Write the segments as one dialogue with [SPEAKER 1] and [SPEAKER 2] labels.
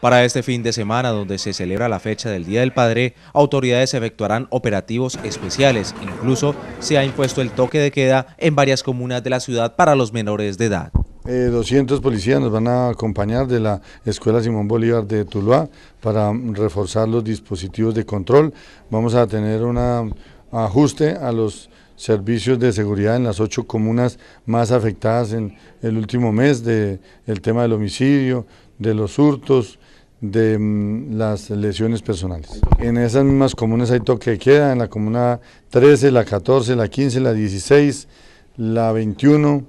[SPEAKER 1] Para este fin de semana, donde se celebra la fecha del Día del Padre, autoridades efectuarán operativos especiales. Incluso se ha impuesto el toque de queda en varias comunas de la ciudad para los menores de edad.
[SPEAKER 2] 200 eh, policías nos van a acompañar de la Escuela Simón Bolívar de Tuluá para reforzar los dispositivos de control. Vamos a tener un ajuste a los servicios de seguridad en las ocho comunas más afectadas en el último mes del tema del homicidio, de los hurtos, de mm, las lesiones personales. En esas mismas comunas hay toque de queda, en la comuna 13, la 14, la 15, la 16, la 21,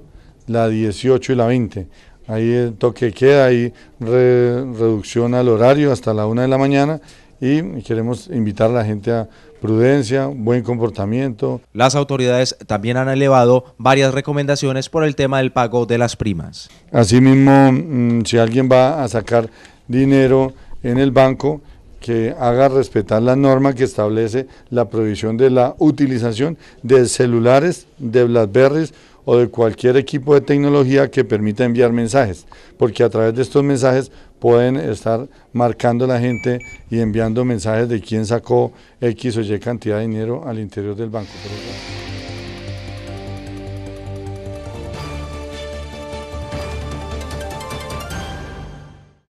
[SPEAKER 2] la 18 y la 20. Ahí el toque de queda, hay reducción al horario hasta la 1 de la mañana y queremos invitar a la gente a prudencia, buen comportamiento.
[SPEAKER 1] Las autoridades también han elevado varias recomendaciones por el tema del pago de las primas.
[SPEAKER 2] Asimismo, mm, si alguien va a sacar dinero en el banco, que haga respetar la norma que establece la prohibición de la utilización de celulares, de Blackberries o de cualquier equipo de tecnología que permita enviar mensajes, porque a través de estos mensajes pueden estar marcando la gente y enviando mensajes de quién sacó X o Y cantidad de dinero al interior del banco.